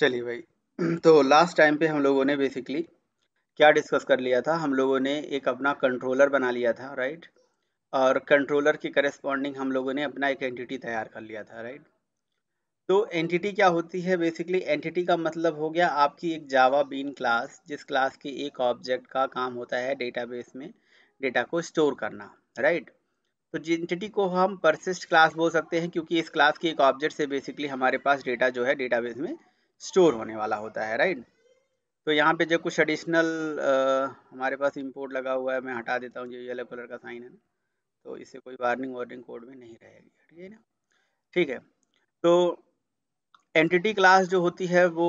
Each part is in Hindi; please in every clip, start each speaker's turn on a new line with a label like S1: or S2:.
S1: चलिए भाई तो लास्ट टाइम पे हम लोगों ने बेसिकली क्या डिस्कस कर लिया था हम लोगों ने एक अपना कंट्रोलर बना लिया था राइट और कंट्रोलर की करस्पॉन्डिंग हम लोगों ने अपना एक एंटिटी तैयार कर लिया था राइट तो एंटिटी क्या होती है बेसिकली एंटिटी का मतलब हो गया आपकी एक जावा बीन क्लास जिस क्लास के एक ऑब्जेक्ट का काम होता है डेटाबेस में डेटा को स्टोर करना राइट तो एंटिटी को हम परसिस्ट क्लास बोल सकते हैं क्योंकि इस क्लास के एक ऑब्जेक्ट से बेसिकली हमारे पास डेटा जो है डेटाबेस में स्टोर होने वाला होता है राइट तो यहाँ पे जो कुछ एडिशनल हमारे पास इंपोर्ट लगा हुआ है मैं हटा देता हूँ जो येलो कलर का साइन है ना तो इससे कोई वार्निंग वार्निंग कोड में नहीं रहेगी ठीक है ना ठीक है तो एंटिटी क्लास जो होती है वो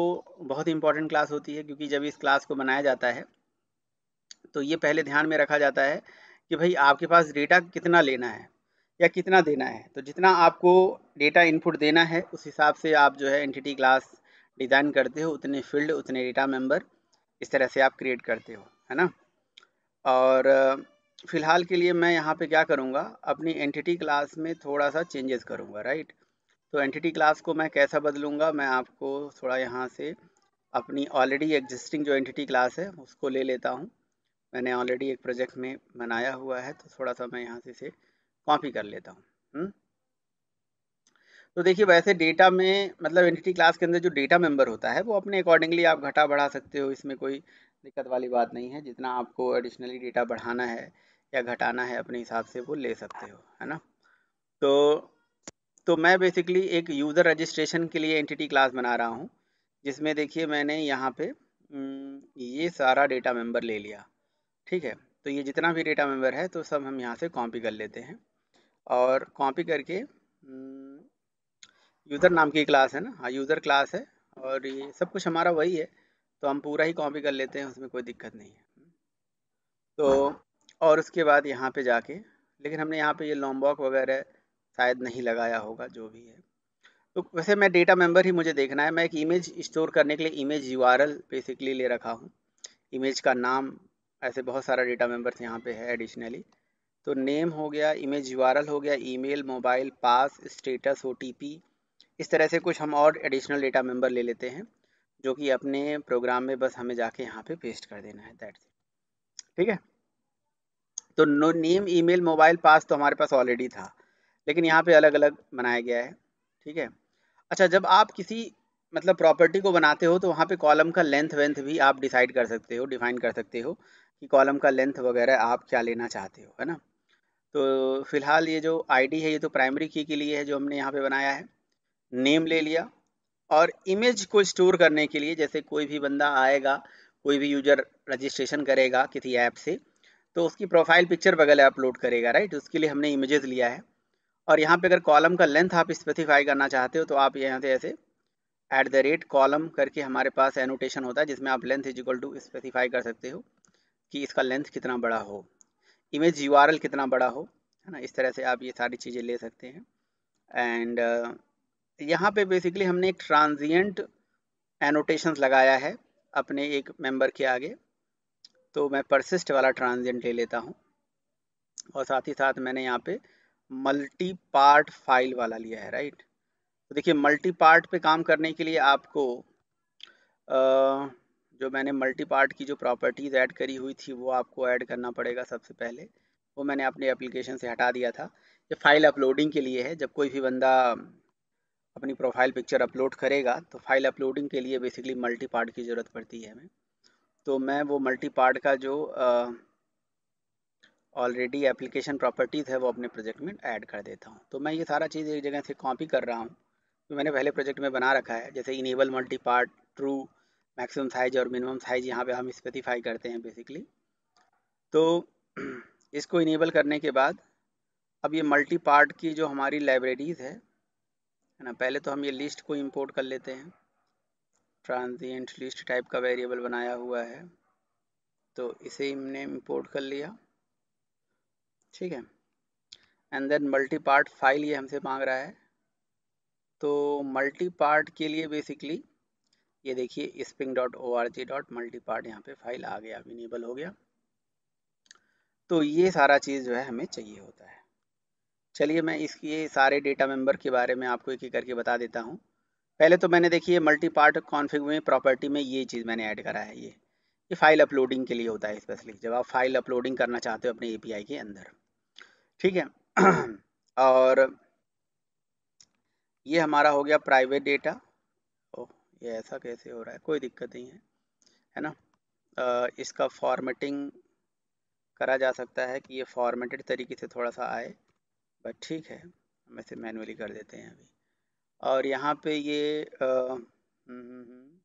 S1: बहुत इंपॉर्टेंट क्लास होती है क्योंकि जब इस क्लास को बनाया जाता है तो ये पहले ध्यान में रखा जाता है कि भाई आपके पास डेटा कितना लेना है या कितना देना है तो जितना आपको डेटा इनपुट देना है उस हिसाब से आप जो है एंटिटी क्लास डिज़ाइन करते हो उतने फील्ड उतने डेटा मेंबर इस तरह से आप क्रिएट करते हो है ना और फ़िलहाल के लिए मैं यहाँ पे क्या करूँगा अपनी एंटिटी क्लास में थोड़ा सा चेंजेस करूँगा राइट तो एंटिटी क्लास को मैं कैसा बदलूँगा मैं आपको थोड़ा यहाँ से अपनी ऑलरेडी एग्जिस्टिंग जो एंटिटी क्लास है उसको ले लेता हूँ मैंने ऑलरेडी एक प्रोजेक्ट में बनाया हुआ है तो थोड़ा सा मैं यहाँ से इसे कॉपी कर लेता हूँ हम्म? तो देखिए वैसे डेटा में मतलब एंटिटी क्लास के अंदर जो डेटा मेंबर होता है वो अपने अकॉर्डिंगली आप घटा बढ़ा सकते हो इसमें कोई दिक्कत वाली बात नहीं है जितना आपको एडिशनली डेटा बढ़ाना है या घटाना है अपने हिसाब से वो ले सकते हो है ना तो तो मैं बेसिकली एक यूज़र रजिस्ट्रेशन के लिए एंटिटी क्लास बना रहा हूँ जिसमें देखिए मैंने यहाँ पे हम्म, ये सारा डेटा मेंबर ले लिया ठीक है तो ये जितना भी डेटा मेंबर है तो सब हम यहाँ से कॉपी कर लेते हैं और कॉपी करके हम्म, यूज़र नाम की क्लास है ना हाँ यूज़र क्लास है और ये सब कुछ हमारा वही है तो हम पूरा ही कॉपी कर लेते हैं उसमें कोई दिक्कत नहीं है तो और उसके बाद यहाँ पे जाके लेकिन हमने यहाँ पे ये लॉम्बॉक वगैरह शायद नहीं लगाया होगा जो भी है तो वैसे मैं डेटा मेम्बर ही मुझे देखना है मैं एक इमेज स्टोर करने के लिए इमेज यू बेसिकली ले रखा हूँ इमेज का नाम ऐसे बहुत सारा डेटा मेम्बर यहाँ पर है एडिशनली तो नेम हो गया इमेज यू हो गया email mobile pass status O T P इस तरह से कुछ हम और एडिशनल डेटा मेंबर ले लेते हैं जो कि अपने प्रोग्राम में बस हमें जाके यहाँ पे पेस्ट कर देना है दैट्स ठीक है तो no name email mobile pass तो हमारे पास ऑलरेडी था लेकिन यहाँ पे अलग अलग बनाया गया है ठीक है अच्छा जब आप किसी मतलब प्रॉपर्टी को बनाते हो तो वहाँ पे कॉलम का लेंथ वेंथ भी आप डिसाइड कर सकते हो डिफाइन कर सकते हो कि कॉलम का लेंथ वगैरह आप क्या लेना चाहते हो है ना तो फिलहाल ये जो आईडी है ये तो प्राइमरी की के लिए है जो हमने यहाँ पे बनाया है नेम ले लिया और इमेज को स्टोर करने के लिए जैसे कोई भी बंदा आएगा कोई भी यूजर रजिस्ट्रेशन करेगा किसी ऐप से तो उसकी प्रोफाइल पिक्चर वगैरह अपलोड करेगा राइट उसके लिए हमने इमेजेस लिया है और यहाँ पे अगर कॉलम का लेंथ आप स्पेसिफाई करना चाहते हो तो आप यहाँ से ऐसे एट द रेट कॉलम करके हमारे पास एनोटेशन होता है जिसमें आप लेंथ इजिकल टू स्पेसिफाई कर सकते हो कि इसका लेंथ कितना बड़ा हो इमेज यू कितना बड़ा हो है ना इस तरह से आप ये सारी चीज़ें ले सकते हैं एंड यहाँ पे बेसिकली हमने एक ट्रांजिएंट एनोटेशंस लगाया है अपने एक मेंबर के आगे तो मैं परसिस्ट वाला ट्रांजिएंट ले लेता हूँ और साथ ही साथ मैंने यहाँ पे मल्टी पार्ट फाइल वाला लिया है राइट तो देखिए मल्टी पार्ट पे काम करने के लिए आपको आ, जो मैंने मल्टी पार्ट की जो प्रॉपर्टीज़ ऐड करी हुई थी वो आपको ऐड करना पड़ेगा सबसे पहले वो मैंने अपने एप्लीकेशन से हटा दिया था ये फाइल अपलोडिंग के लिए है जब कोई भी बंदा अपनी प्रोफाइल पिक्चर अपलोड करेगा तो फाइल अपलोडिंग के लिए बेसिकली मल्टी पार्ट की ज़रूरत पड़ती है हमें तो मैं वो मल्टी पार्ट का जो ऑलरेडी एप्लीकेशन प्रॉपर्टीज़ है वो अपने प्रोजेक्ट में ऐड कर देता हूँ तो मैं ये सारा चीज़ एक जगह से कॉपी कर रहा हूँ जो मैंने पहले प्रोजेक्ट में बना रखा है जैसे enable multi part true maximum size और मिनिमम साइज यहाँ पे हम स्पेसिफाई करते हैं बेसिकली तो इसको इनेबल करने के बाद अब ये मल्टी पार्ट की जो हमारी लाइब्रेरीज़ है है ना पहले तो हम ये लिस्ट को इंपोर्ट कर लेते हैं ट्रांजिएंट लिस्ट टाइप का वेरिएबल बनाया हुआ है तो इसे हमने इंपोर्ट कर लिया ठीक है and then multi part file ये हमसे मांग रहा है तो मल्टी पार्ट के लिए बेसिकली ये देखिए spring dot O R G dot multi part यहाँ पे फाइल आ गया अवेलेबल हो गया तो ये सारा चीज़ जो है हमें चाहिए होता है चलिए मैं इसके सारे डेटा मेंबर के बारे में आपको एक एक करके बता देता हूँ पहले तो मैंने देखिए मल्टी पार्ट कॉन्फ़िग में प्रॉपर्टी में ये चीज़ मैंने ऐड करा है ये ये फाइल अपलोडिंग के लिए होता है स्पेशली जब आप फाइल अपलोडिंग करना चाहते हो अपने ए के अंदर ठीक है और ये हमारा हो गया प्राइवेट डेटा ओह ये ऐसा कैसे हो रहा है कोई दिक्कत नहीं है है ना आ, इसका फॉर्मेटिंग करा जा सकता है कि ये फॉर्मेटेड तरीके से थोड़ा सा आए बट ठीक है हम ऐसे मैनुअली कर देते हैं अभी और यहाँ पे ये आ, हम्म, हम्म, हम्म,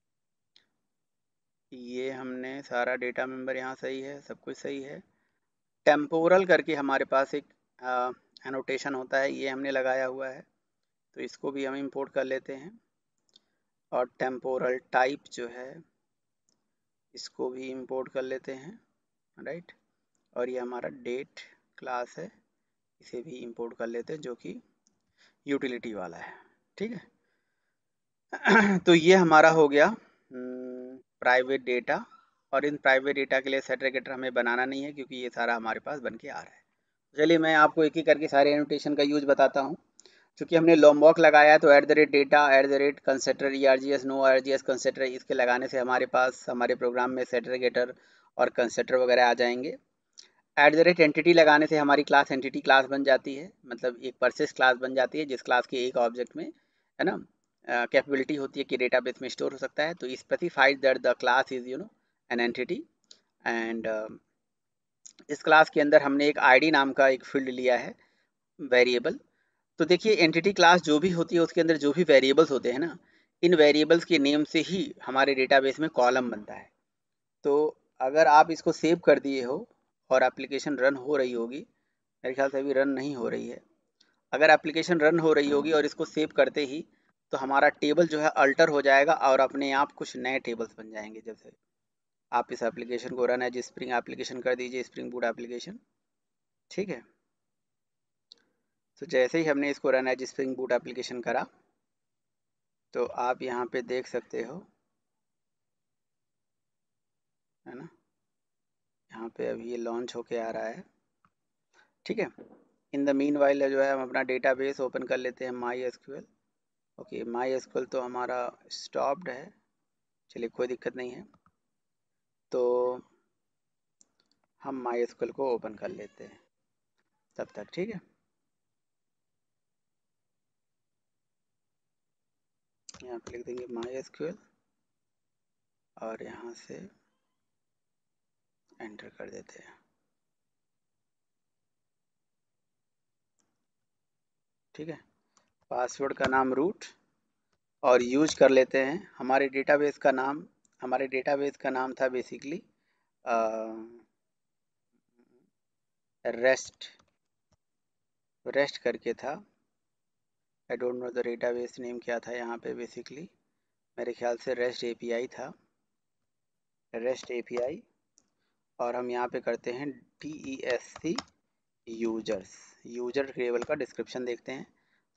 S1: ये हमने सारा डेटा मेंबर यहाँ सही है सब कुछ सही है टेम्पोरल करके हमारे पास एक एनोटेशन होता है ये हमने लगाया हुआ है तो इसको भी हम इंपोर्ट कर लेते हैं और टेम्पोरल टाइप जो है इसको भी इंपोर्ट कर लेते हैं राइट और ये हमारा डेट क्लास है इसे भी इंपोर्ट कर लेते हैं जो कि यूटिलिटी वाला है ठीक है तो ये हमारा हो गया प्राइवेट हम्म, डेटा और इन प्राइवेट डेटा के लिए सर्टिफिकेटर हमें बनाना नहीं है क्योंकि ये सारा हमारे पास बन के आ रहा है चलिए मैं आपको एक ही करके सारे एनोटेशन का यूज बताता हूँ चूँकि हमने वॉक लगाया तो at the rate data at the rate constructor E R G S no R G S constructor इसके लगाने से हमारे पास हमारे प्रोग्राम में सेटरगेटर और कंसेटर वगैरह आ जाएंगे एट द रेट एंटिटी लगाने से हमारी क्लास एंटिटी क्लास बन जाती है मतलब एक परसेस क्लास बन जाती है जिस क्लास के एक ऑब्जेक्ट में है ना कैपेबिलिटी uh, होती है कि बेस में स्टोर हो सकता है तो specified that the class is you know an entity and इस क्लास uh, के अंदर हमने एक आईडी नाम का एक फील्ड लिया है वेरिएबल तो देखिए एंटिटी क्लास जो भी होती है उसके अंदर जो भी वेरिएबल्स होते हैं ना इन वेरिएबल्स के नेम से ही हमारे डेटाबेस में कॉलम बनता है तो अगर आप इसको सेव कर दिए हो और एप्लीकेशन रन हो रही होगी मेरे ख्याल से अभी रन नहीं हो रही है अगर एप्लीकेशन रन हो रही होगी और इसको सेव करते ही तो हमारा टेबल जो है अल्टर हो जाएगा और अपने आप कुछ नए टेबल्स बन जाएंगे जैसे आप इस एप्लीकेशन को रन एज स्प्रिंग एप्लीकेशन कर दीजिए स्प्रिंग बूट एप्लीकेशन ठीक है तो जैसे ही हमने इसको run as spring boot application करा तो आप यहाँ पे देख सकते हो है ना यहाँ पे अभी ये लॉन्च होके आ रहा है ठीक है इन द मीन वाइल जो है हम अपना डेटाबेस ओपन कर लेते हैं my QL okay my SQL तो हमारा स्टॉप्ड है चलिए कोई दिक्कत नहीं है तो हम माई एसक्यूएल को ओपन कर लेते हैं तब तक ठीक है यहाँ पे लिख देंगे माई क्यूएल और यहाँ से एंटर कर देते हैं ठीक है पासवर्ड का नाम रूट और यूज कर लेते हैं हमारे डेटाबेस का नाम हमारे डेटाबेस का नाम था बेसिकली रेस्ट रेस्ट करके था I don't know the database name क्या था यहाँ पे बेसिकली मेरे ख्याल से रेस्ट एपीआई था रेस्ट एपीआई और हम यहाँ पे करते हैं D E S C users user table का डिस्क्रिप्शन देखते हैं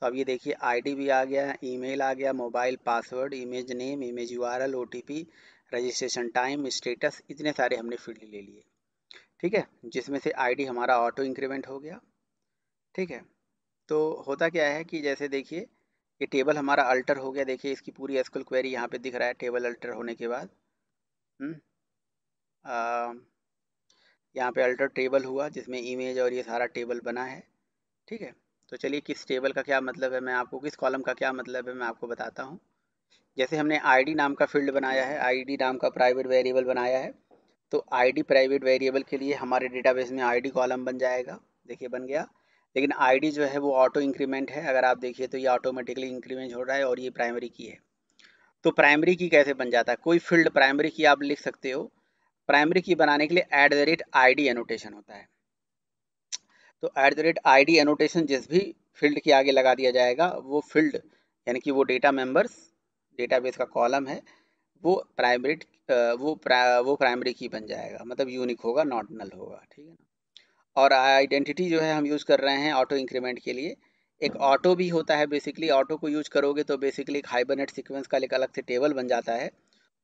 S1: तो अब ये देखिए आईडी भी आ गया ईमेल आ गया mobile password image name image U R L O T P registration time status इतने सारे हमने फील्ड ले लिए ठीक है जिसमें से आईडी हमारा ऑटो इंक्रीमेंट हो गया ठीक है तो होता क्या है कि जैसे देखिए ये टेबल हमारा अल्टर हो गया देखिए इसकी पूरी एस्कुल क्वेरी यहाँ पे दिख रहा है टेबल अल्टर होने के बाद हम्म? यहाँ पे अल्टर टेबल हुआ जिसमें इमेज और ये सारा टेबल बना है ठीक है तो चलिए किस टेबल का क्या मतलब है मैं आपको किस कॉलम का क्या मतलब है मैं आपको बताता हूँ जैसे हमने आईडी नाम का फील्ड बनाया है आईडी नाम का प्राइवेट वेरिएबल बनाया है तो आईडी प्राइवेट वेरिएबल के लिए हमारे डेटाबेस में आईडी कॉलम बन जाएगा देखिए बन गया लेकिन आईडी जो है वो ऑटो इंक्रीमेंट है अगर आप देखिए तो ये ऑटोमेटिकली इंक्रीमेंट हो रहा है और ये प्राइमरी की है तो प्राइमरी की कैसे बन जाता है कोई फील्ड प्राइमरी की आप लिख सकते हो प्राइमरी की बनाने के लिए at the rate I D annotation होता है तो at the rate I D annotation जिस भी फील्ड के आगे लगा दिया जाएगा वो फील्ड यानी कि वो डेटा मेंबर्स डेटाबेस का कॉलम है वो प्राइमरी वो प्रा, वो प्राइमरी की बन जाएगा मतलब यूनिक होगा नॉट नल होगा ठीक है ना और आइडेंटिटी जो है हम यूज़ कर रहे हैं ऑटो इंक्रीमेंट के लिए एक ऑटो भी होता है बेसिकली ऑटो को यूज करोगे तो बेसिकली एक हाइबरनेट सीक्वेंस का एक अलग से टेबल बन जाता है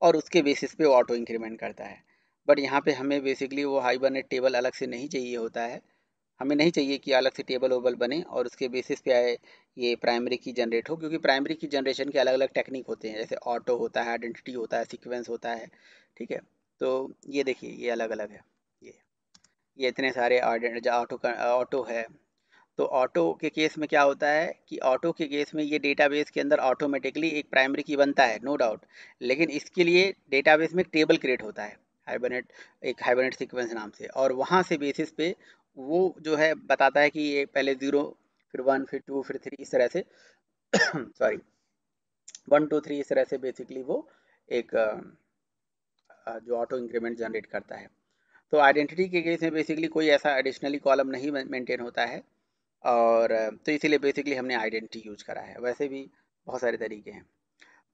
S1: और उसके बेसिस पे ऑटो इंक्रीमेंट करता है बट यहाँ पे हमें बेसिकली वो हाइबरनेट टेबल अलग से नहीं चाहिए होता है हमें नहीं चाहिए कि अलग से टेबल ओबल बने और उसके बेसिस पे आए ये प्राइमरी की जनरेट हो क्योंकि प्राइमरी की जनरेशन के अलग अलग टेक्निक होते हैं जैसे ऑटो होता है आइडेंटिटी होता है सिक्वेंस होता है ठीक है तो ये देखिए ये अलग अलग है ये ये इतने सारे ऑटो ऑटो है तो ऑटो के केस में क्या होता है कि ऑटो के केस में ये डेटाबेस के अंदर ऑटोमेटिकली एक प्राइमरी की बनता है नो no डाउट लेकिन इसके लिए डेटाबेस में एक टेबल क्रिएट होता है हाइबरनेट एक हाइबरनेट सीक्वेंस नाम से और वहाँ से बेसिस पे वो जो है बताता है कि ये पहले ज़ीरो फिर वन फिर टू फिर थ्री इस तरह से सॉरी वन टू थ्री इस तरह से बेसिकली वो एक जो ऑटो इंक्रीमेंट जनरेट करता है तो आइडेंटिटी के केस में बेसिकली कोई ऐसा एडिशनली कॉलम नहीं मेंटेन होता है और तो इसीलिए बेसिकली हमने आइडेंटिटी यूज करा है वैसे भी बहुत सारे तरीके हैं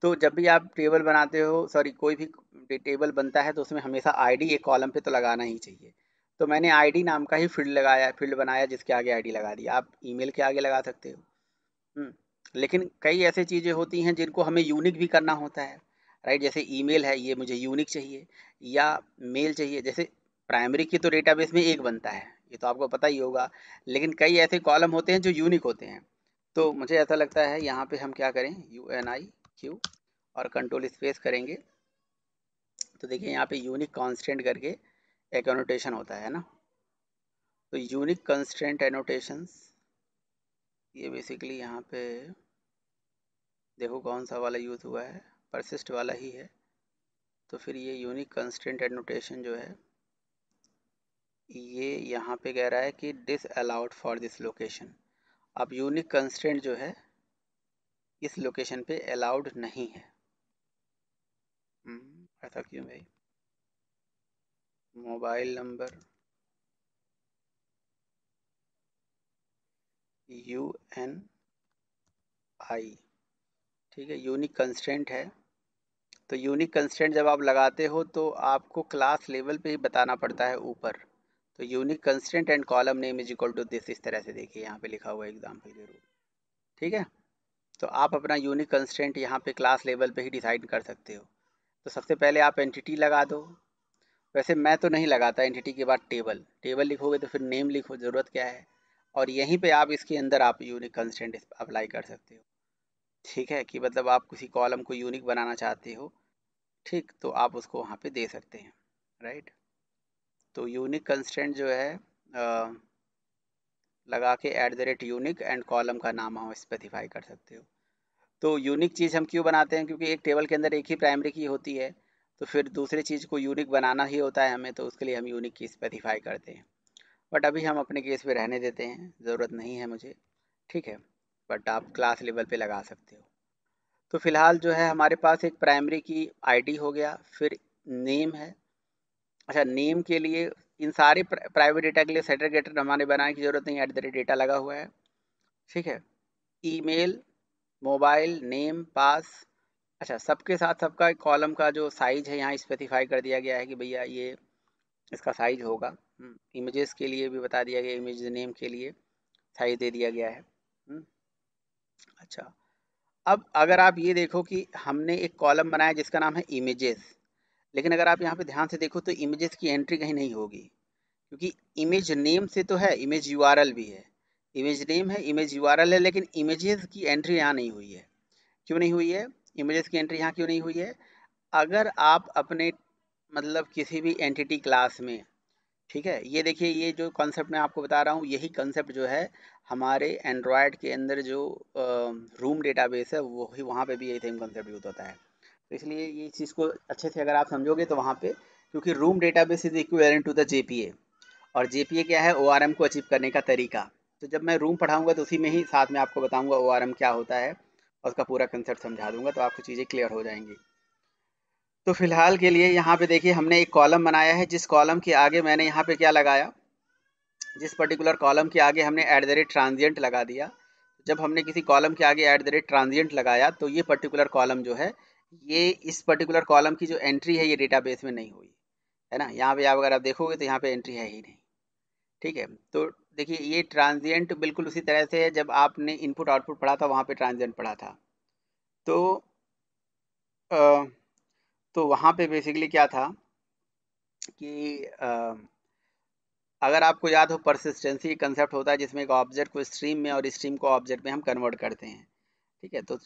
S1: तो जब भी आप टेबल बनाते हो सॉरी कोई भी टेबल बनता है तो उसमें हमेशा आईडी एक कॉलम पे तो लगाना ही चाहिए तो मैंने आईडी नाम का ही फील्ड लगाया फील्ड बनाया जिसके आगे आईडी लगा दी आप ईमेल के आगे लगा सकते हो हम्म, लेकिन कई ऐसी चीज़ें होती हैं जिनको हमें यूनिक भी करना होता है राइट जैसे ईमेल है ये मुझे यूनिक चाहिए या मेल चाहिए जैसे प्राइमरी की तो डेटाबेस में एक बनता है ये तो आपको पता ही होगा लेकिन कई ऐसे कॉलम होते हैं जो यूनिक होते हैं तो मुझे ऐसा लगता है यहाँ पे हम क्या करें यू एन आई क्यू और कंट्रोल स्पेस करेंगे तो देखिए यहाँ पे यूनिक कॉन्स्टेंट करके एक एनोटेशन होता है ना तो यूनिक कंस्टेंट एनोटेशंस ये बेसिकली यहाँ पे देखो कौन सा वाला यूज़ हुआ है परसिस्ट वाला ही है तो फिर ये यूनिक कंस्टेंट एनोटेशन जो है ये यहाँ पे कह रहा है कि disallowed for this location अब यूनिक कंस्टेंट जो है इस लोकेशन पे अलाउड नहीं है हम्म, ऐसा क्यों भाई mobile number U N I ठीक है यूनिक कंस्टेंट है तो यूनिक कंस्टेंट जब आप लगाते हो तो आपको क्लास लेवल पे ही बताना पड़ता है ऊपर तो unique constant and column name is equal to this इस तरह से देखिए यहाँ पे लिखा हुआ एग्जाम्पल के रूप ठीक है तो आप अपना यूनिक कंस्टेंट यहाँ पे क्लास लेवल पे ही डिसाइड कर सकते हो तो सबसे पहले आप एंटिटी लगा दो वैसे मैं तो नहीं लगाता एंटिटी के बाद टेबल टेबल लिखोगे तो फिर नेम लिखो ज़रूरत क्या है और यहीं पे आप इसके अंदर आप यूनिक कंस्टेंट अप्लाई कर सकते हो ठीक है कि मतलब आप किसी कॉलम को यूनिक बनाना चाहते हो ठीक तो आप उसको वहाँ पर दे सकते हैं राइट तो यूनिक कंस्टेंट जो है आ, लगा के at the rate unique and column का नाम हम स्पेसिफाई कर सकते हो तो यूनिक चीज़ हम क्यों बनाते हैं क्योंकि एक टेबल के अंदर एक ही प्राइमरी की होती है तो फिर दूसरी चीज़ को यूनिक बनाना ही होता है हमें तो उसके लिए हम यूनिक की स्पेसिफाई करते हैं बट अभी हम अपने केस पे रहने देते हैं ज़रूरत नहीं है मुझे ठीक है बट आप क्लास लेवल पे लगा सकते हो तो फिलहाल जो है हमारे पास एक प्राइमरी की आईडी हो गया फिर नेम है अच्छा नेम के लिए इन सारे प्राइवेट डेटा के लिए सेटर गेटर हमारे बनाने की ज़रूरत नहीं एट द रेट डेटा लगा हुआ है ठीक है ईमेल मोबाइल नेम पास अच्छा सबके साथ सबका कॉलम का जो साइज है यहाँ स्पेसिफाई कर दिया गया है कि भैया ये इसका साइज होगा इमेजेस हम्म, के लिए भी बता दिया गया इमेज नेम के लिए साइज दे दिया गया है हम्म, अच्छा अब अगर आप ये देखो कि हमने एक कॉलम बनाया जिसका नाम है इमेजेस लेकिन अगर आप यहाँ पे ध्यान से देखो तो इमेजेस की एंट्री कहीं नहीं होगी क्योंकि इमेज नेम से तो है इमेज यूआरएल भी है इमेज नेम है इमेज यू है लेकिन इमेजेस की एंट्री यहाँ नहीं हुई है क्यों नहीं हुई है इमेजेस की एंट्री यहाँ क्यों नहीं हुई है अगर आप अपने मतलब किसी भी एंटिटी क्लास में ठीक है ये देखिए ये जो कॉन्सेप्ट मैं आपको बता रहा हूँ यही कॉन्सेप्ट जो है हमारे एंड्रॉयड के अंदर जो रूम डेटाबेस है वही वहाँ पे भी यही सेम कॉन्सेप्ट यूज होता है तो इसलिए ये चीज़ को अच्छे से अगर आप समझोगे तो वहाँ पे क्योंकि room database is equivalent to the J और जे क्या है ओ को अचीव करने का तरीका तो जब मैं रूम पढ़ाऊँगा तो उसी में ही साथ में आपको बताऊँगा ओ क्या होता है और उसका पूरा कंसेप्ट समझा दूंगा तो आपको चीज़ें क्लियर हो जाएंगी तो फिलहाल के लिए यहाँ पे देखिए हमने एक कॉलम बनाया है जिस कॉलम के आगे मैंने यहाँ पे क्या लगाया जिस पर्टिकुलर कॉलम के आगे हमने एट द रेट ट्रांजियंट लगा दिया जब हमने किसी कॉलम के आगे एट द रेट ट्रांजियंट लगाया तो ये पर्टिकुलर कॉलम जो है ये इस पर्टिकुलर कॉलम की जो एंट्री है ये डेटाबेस में नहीं हुई है ना यहाँ पे अगर आप देखोगे तो यहाँ पे एंट्री है ही नहीं ठीक है तो देखिए ये ट्रांजिएंट बिल्कुल उसी तरह से है जब आपने इनपुट आउटपुट पढ़ा था वहाँ पे ट्रांजिएंट पढ़ा था तो आ, तो वहाँ पे बेसिकली क्या था कि आ, अगर आपको याद हो परसिस्टेंसी कंसेप्ट होता है जिसमें एक ऑब्जेक्ट को स्ट्रीम में और स्ट्रीम को ऑब्जेक्ट में हम कन्वर्ट करते हैं ठीक है तो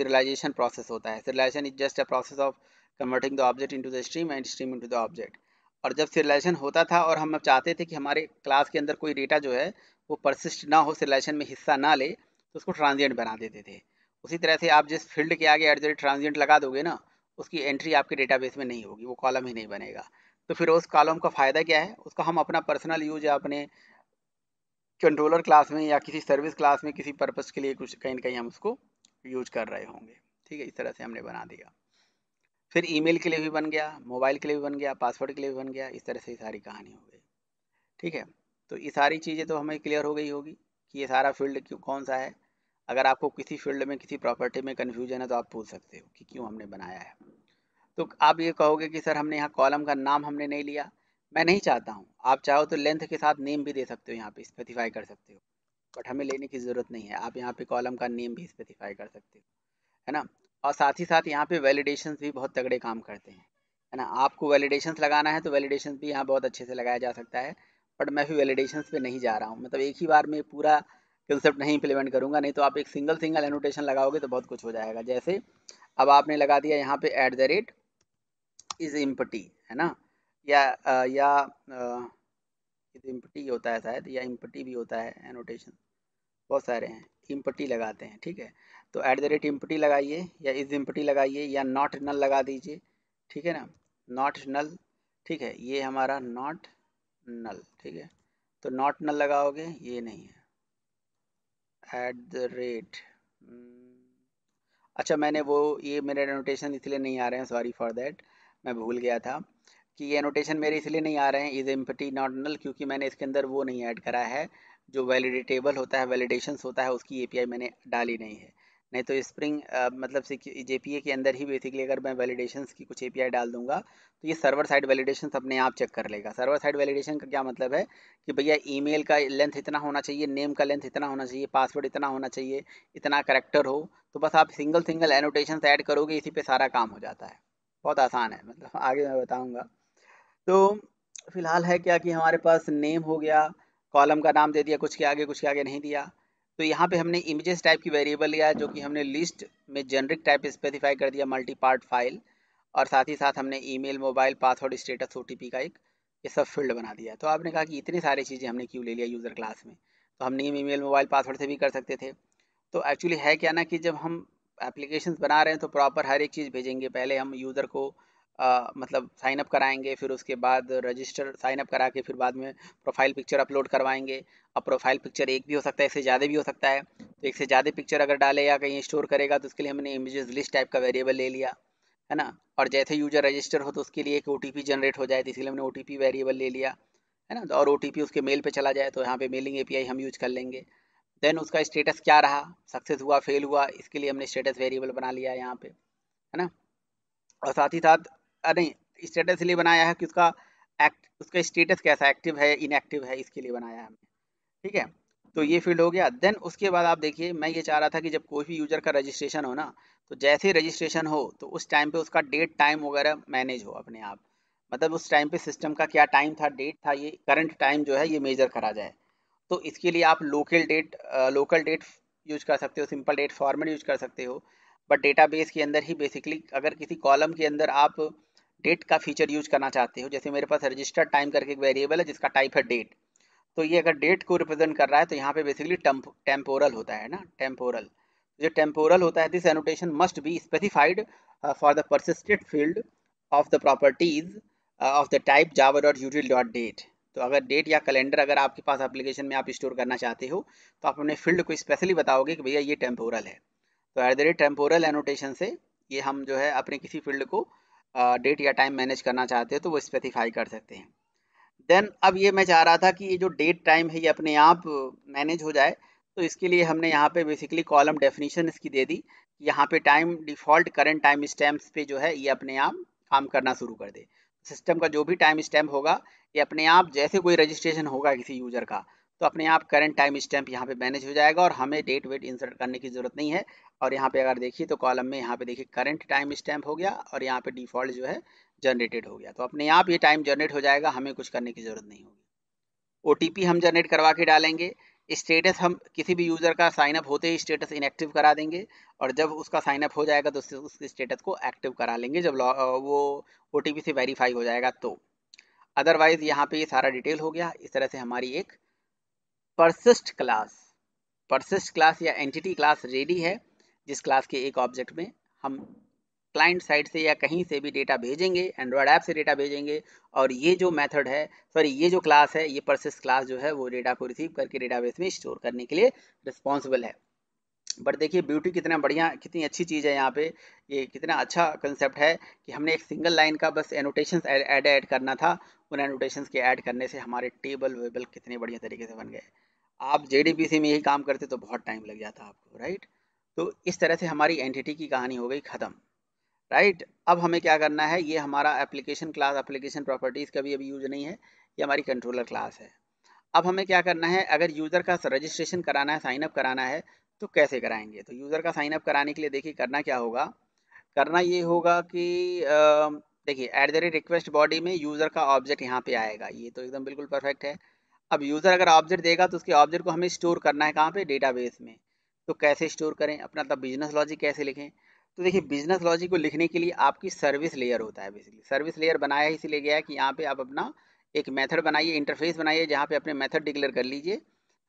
S1: सिरलाइजेशन प्रोसेस होता है serialization is just a process of converting the object into the stream and stream into the object और जब सिलेक्शन होता था और हम चाहते थे कि हमारे क्लास के अंदर कोई डेटा जो है वो परसिस्ट ना हो सिलेक्शन में हिस्सा ना ले तो उसको ट्रांजिएंट बना देते थे उसी तरह से आप जिस फील्ड के आगे एट द रेट ट्रांजिएंट लगा दोगे ना उसकी एंट्री आपके डेटाबेस में नहीं होगी वो कॉलम ही नहीं बनेगा तो फिर उस कॉलम का फ़ायदा क्या है उसका हम अपना पर्सनल यूज या अपने कंट्रोलर क्लास में या किसी सर्विस क्लास में किसी पर्पज़ के लिए कुछ कहीं ना कहीं हम उसको यूज कर रहे होंगे ठीक है इस तरह से हमने बना दिया फिर ईमेल के लिए भी बन गया मोबाइल के लिए भी बन गया पासवर्ड के लिए भी बन गया इस तरह से ये सारी कहानी हो गई ठीक है तो ये सारी चीज़ें तो हमें क्लियर हो गई होगी कि ये सारा फील्ड क्यों कौन सा है अगर आपको किसी फील्ड में किसी प्रॉपर्टी में कन्फ्यूजन है तो आप पूछ सकते हो कि क्यों हमने बनाया है तो आप ये कहोगे कि सर हमने यहाँ कॉलम का नाम हमने नहीं लिया मैं नहीं चाहता हूँ आप चाहो तो लेंथ के साथ नेम भी दे सकते हो यहाँ पे स्पेसिफाई कर सकते हो बट हमें लेने की ज़रूरत नहीं है आप यहाँ पे कॉलम का नेम भी स्पेसिफाई कर सकते हो है ना और साथ ही साथ यहाँ पे वैलिडेशन भी बहुत तगड़े काम करते हैं है ना आपको वैलिडेशन लगाना है तो वैलिडेशन भी यहाँ बहुत अच्छे से लगाया जा सकता है बट मैं भी वैलिडेशन पे नहीं जा रहा हूँ मतलब एक ही बार में पूरा कंसेप्ट नहीं इंप्लीमेंट करूँगा नहीं तो आप एक सिंगल सिंगल एनोटेशन लगाओगे तो बहुत कुछ हो जाएगा जैसे अब आपने लगा दिया यहाँ पे at the rate is empty है ना या आ, या इम्पटी होता है शायद या इम्पटी भी होता है एनोटेशन बहुत सारे हैं इम्पटी लगाते हैं ठीक है तो ऐट द रेट इम्पटी लगाइए या इज इम्पटी लगाइए या नॉट नल लगा दीजिए ठीक है ना नॉट नल ठीक है ये हमारा नॉट नल ठीक है तो नॉट नल लगाओगे ये नहीं है एट द रेट अच्छा मैंने वो ये मेरे एनोटेशन इसलिए नहीं आ रहे हैं सॉरी फॉर देट मैं भूल गया था कि ये एनोटेशन मेरे इसलिए नहीं आ रहे हैं इज एम्पटी नॉट नल क्योंकि मैंने इसके अंदर वो नहीं ऐड करा है जो वैलिडेटेबल होता है वैलिडेशन होता है उसकी ए मैंने डाली नहीं है नहीं तो स्प्रिंग मतलब जे पी के अंदर ही बेसिकली अगर मैं वैलिडेशन की कुछ ए डाल दूंगा तो ये सर्वर साइड वैलिडेशन अपने आप चेक कर लेगा सर्वर साइड वैलिडेशन का क्या मतलब है कि भैया ई का लेंथ इतना होना चाहिए नेम का लेंथ इतना होना चाहिए पासवर्ड इतना होना चाहिए इतना करेक्टर हो तो बस आप सिंगल सिंगल एनोटेशन ऐड करोगे इसी पे सारा काम हो जाता है बहुत आसान है मतलब आगे मैं बताऊँगा तो फिलहाल है क्या कि हमारे पास नेम हो गया कॉलम का नाम दे दिया कुछ के आगे कुछ के आगे नहीं दिया तो यहाँ पे हमने इमेजेस टाइप की वेरिएबल लिया जो कि हमने लिस्ट में जेनरिक टाइप स्पेसिफाई कर दिया मल्टी पार्ट फाइल और साथ ही साथ हमने email mobile password status O का एक ये सब फील्ड बना दिया तो आपने कहा कि इतनी सारी चीज़ें हमने क्यों ले लिया यूज़र क्लास में तो हम नीम ई मोबाइल पासवर्ड से भी कर सकते थे तो एक्चुअली है क्या ना कि जब हम एप्लीकेशन बना रहे हैं तो प्रॉपर हर एक चीज़ भेजेंगे पहले हम यूज़र को आ, मतलब साइन अप कराएंगे फिर उसके बाद रजिस्टर साइन अप करा के फिर बाद में प्रोफाइल पिक्चर अपलोड करवाएंगे अब प्रोफाइल पिक्चर एक भी हो सकता है इससे ज़्यादा भी हो सकता है तो एक से ज़्यादा पिक्चर अगर डाले या कहीं स्टोर करेगा तो उसके लिए हमने इमेजेस लिस्ट टाइप का वेरिएबल ले लिया है ना और जैसे यूजर रजिस्टर हो तो उसके लिए एक ओ जनरेट हो जाए तो इसलिए हमने ओ वेरिएबल ले लिया है ना तो और ओ उसके मेल पर चला जाए तो यहाँ पर मेलिंग ए हम यूज कर लेंगे देन उसका स्टेटस क्या रहा सक्सेस हुआ फेल हुआ इसके लिए हमने स्टेटस वेरिएबल बना लिया यहाँ पे है ना और साथ ही साथ नहीं स्टेटस लिए बनाया है कि उसका एक्ट उसका स्टेटस कैसा एक्टिव है इनएक्टिव है इसके लिए बनाया है हमने ठीक है तो ये फील्ड हो गया देन उसके बाद आप देखिए मैं ये चाह रहा था कि जब कोई भी यूजर का रजिस्ट्रेशन हो ना तो जैसे ही रजिस्ट्रेशन हो तो उस टाइम पे उसका डेट टाइम वगैरह मैनेज हो अपने आप मतलब उस टाइम पे सिस्टम का क्या टाइम था डेट था ये करंट टाइम जो है ये मेजर करा जाए तो इसके लिए आप local date local date use कर सकते हो सिंपल डेट फॉर्मेट यूज कर सकते हो बट डेटाबेस के अंदर ही बेसिकली अगर किसी कॉलम के अंदर आप डेट का फीचर यूज करना चाहते हो जैसे मेरे पास रजिस्टर्ड टाइम करके एक वेरिएबल है जिसका टाइप है डेट तो ये अगर डेट को रिप्रेजेंट कर रहा है तो यहाँ पे बेसिकली टेम्पोरल होता है ना टेम्पोरल जो टेम्पोरल होता है this annotation must be specified for the persisted field of the properties of the type जावर डॉट यूटिल डॉट डेट तो अगर डेट या कैलेंडर अगर आपके पास एप्लीकेशन में आप स्टोर करना चाहते हो तो आप अपने फील्ड को स्पेशली बताओगे कि भैया ये टेम्पोरल है तो at the rate temporal annotation से ये हम जो है अपने किसी फील्ड को डेट या टाइम मैनेज करना चाहते हैं तो वो स्पेसिफाई कर सकते हैं देन अब ये मैं चाह रहा था कि ये जो डेट टाइम है ये अपने आप मैनेज हो जाए तो इसके लिए हमने यहाँ पे बेसिकली कॉलम डेफिनेशन इसकी दे दी कि यहाँ पे time default current time stamps पे जो है ये अपने आप काम करना शुरू कर दे सिस्टम का जो भी टाइम स्टैम्प होगा ये अपने आप जैसे कोई रजिस्ट्रेशन होगा किसी यूजर का तो अपने आप करंट टाइम स्टैम्प यहाँ पे मैनेज हो जाएगा और हमें डेट वेट इंसर्ट करने की ज़रूरत नहीं है और यहाँ पे अगर देखिए तो कॉलम में यहाँ पे देखिए करंट टाइम स्टैम्प हो गया और यहाँ पे डिफॉल्ट जो है जनरेटेड हो गया तो अपने आप ये टाइम जनरेट हो जाएगा हमें कुछ करने की ज़रूरत नहीं होगी ओ हम जनरेट करवा के डालेंगे स्टेटस हम किसी भी यूज़र का साइनअप होते ही स्टेटस इनएक्टिव करा देंगे और जब उसका साइनअप हो जाएगा तो उससे उसके स्टेटस को एक्टिव करा लेंगे जब वो ओ से वेरीफाई हो जाएगा तो अदरवाइज़ यहाँ पे ये सारा डिटेल हो गया इस तरह से हमारी एक परसिस्ट क्लास परसिस्ट क्लास या एंटिटी क्लास रेडी है जिस क्लास के एक ऑब्जेक्ट में हम क्लाइंट साइड से या कहीं से भी डेटा भेजेंगे एंड्रॉयड ऐप से डेटा भेजेंगे और ये जो मेथड है सॉरी ये जो क्लास है ये परसिस्ट क्लास जो है वो डेटा को रिसीव करके डेटाबेस में स्टोर करने के लिए रिस्पॉन्सिबल है बट देखिए ब्यूटी कितना बढ़िया कितनी अच्छी चीज़ है यहाँ पे ये कितना अच्छा कंसेप्ट है कि हमने एक सिंगल लाइन का बस एनोटेशन ऐड ऐड करना था उन एनोटेशन के ऐड करने से हमारे टेबल वेबल कितने बढ़िया तरीके से बन गए आप जे में यही काम करते तो बहुत टाइम लग जाता आपको राइट तो इस तरह से हमारी एंटिटी की कहानी हो गई ख़त्म राइट अब हमें क्या करना है ये हमारा एप्लीकेशन क्लास एप्लीकेशन प्रॉपर्टीज़ का भी अभी यूज नहीं है ये हमारी कंट्रोलर क्लास है अब हमें क्या करना है अगर यूज़र का रजिस्ट्रेशन कराना है साइनअप कराना है तो कैसे कराएंगे तो यूज़र का साइनअप कराने के लिए देखिए करना क्या होगा करना ये होगा कि देखिए at the rate request body में यूज़र का ऑब्जेक्ट यहाँ पे आएगा ये तो एकदम बिल्कुल परफेक्ट है अब यूज़र अगर ऑब्जेक्ट देगा तो उसके ऑब्जेक्ट को हमें स्टोर करना है कहाँ पे डेटाबेस में तो कैसे स्टोर करें अपना तब बिजनेस लॉजिक कैसे लिखें तो देखिए बिजनेस लॉजिक को लिखने के लिए आपकी सर्विस लेयर होता है बेसिकली सर्विस लेयर बनाया इसीलिए गया है कि यहाँ पे आप अपना एक मेथड बनाइए इंटरफेस बनाइए जहाँ पे अपने मेथड डिक्लेयर कर लीजिए